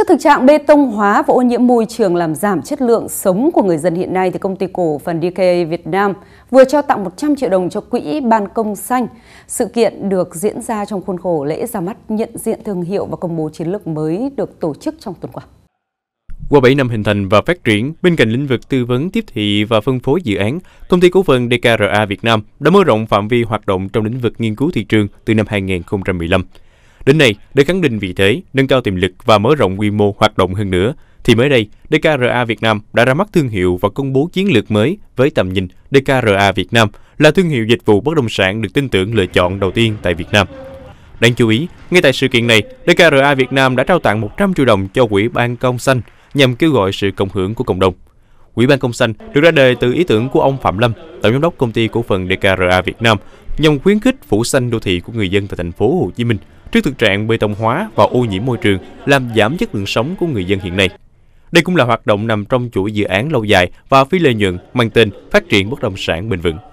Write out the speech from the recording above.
Trước thực trạng bê tông hóa và ô nhiễm môi trường làm giảm chất lượng sống của người dân hiện nay, thì công ty cổ phần DK Việt Nam vừa trao tặng 100 triệu đồng cho quỹ Ban Công Xanh. Sự kiện được diễn ra trong khuôn khổ lễ ra mắt nhận diện thương hiệu và công bố chiến lược mới được tổ chức trong tuần qua. Qua 7 năm hình thành và phát triển, bên cạnh lĩnh vực tư vấn tiếp thị và phân phối dự án, công ty cổ phần DKRA Việt Nam đã mở rộng phạm vi hoạt động trong lĩnh vực nghiên cứu thị trường từ năm 2015. Đến nay, để khẳng định vị thế, nâng cao tiềm lực và mở rộng quy mô hoạt động hơn nữa, thì mới đây, DKRA Việt Nam đã ra mắt thương hiệu và công bố chiến lược mới với tầm nhìn DKRA Việt Nam là thương hiệu dịch vụ bất động sản được tin tưởng lựa chọn đầu tiên tại Việt Nam. Đáng chú ý, ngay tại sự kiện này, DKRA Việt Nam đã trao tặng 100 triệu đồng cho Quỹ ban Công Xanh nhằm kêu gọi sự cộng hưởng của cộng đồng. Quỹ ban Công Xanh được ra đời từ ý tưởng của ông Phạm Lâm, tổng giám đốc công ty cổ phần DKRA Việt Nam, nhằm khuyến khích phủ xanh đô thị của người dân tại thành phố Hồ Chí Minh trước thực trạng bê tông hóa và ô nhiễm môi trường làm giảm chất lượng sống của người dân hiện nay. Đây cũng là hoạt động nằm trong chuỗi dự án lâu dài và phi lợi nhuận mang tên Phát triển bất động sản bền vững.